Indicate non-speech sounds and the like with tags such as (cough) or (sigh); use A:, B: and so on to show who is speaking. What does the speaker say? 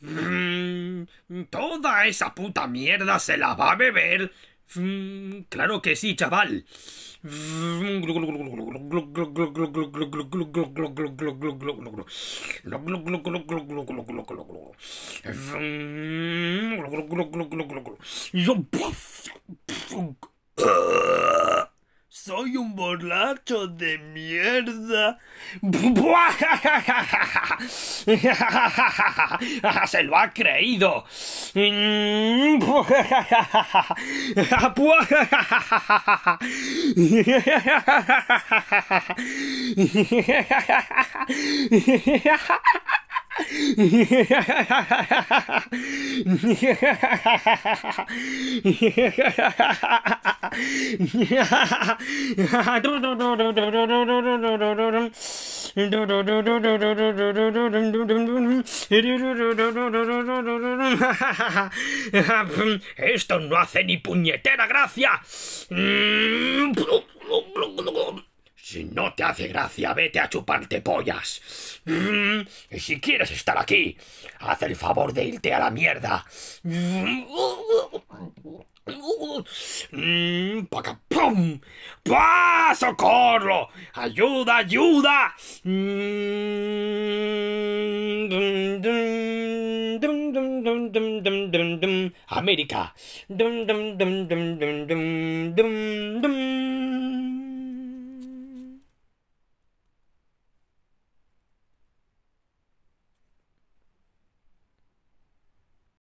A: Mm, toda esa puta mierda se la va a beber. Mm, claro que sí, chaval.
B: Mm,
A: un borracho de mierda. (laughs) Se lo ha creído.
C: (laughs)
D: (laughs) Esto
A: no hace ni puñetera gracia. Si no te hace gracia, vete a chuparte pollas. Y si quieres estar aquí, haz el favor de irte a la mierda pum, socorro, ayuda, ayuda.
D: América.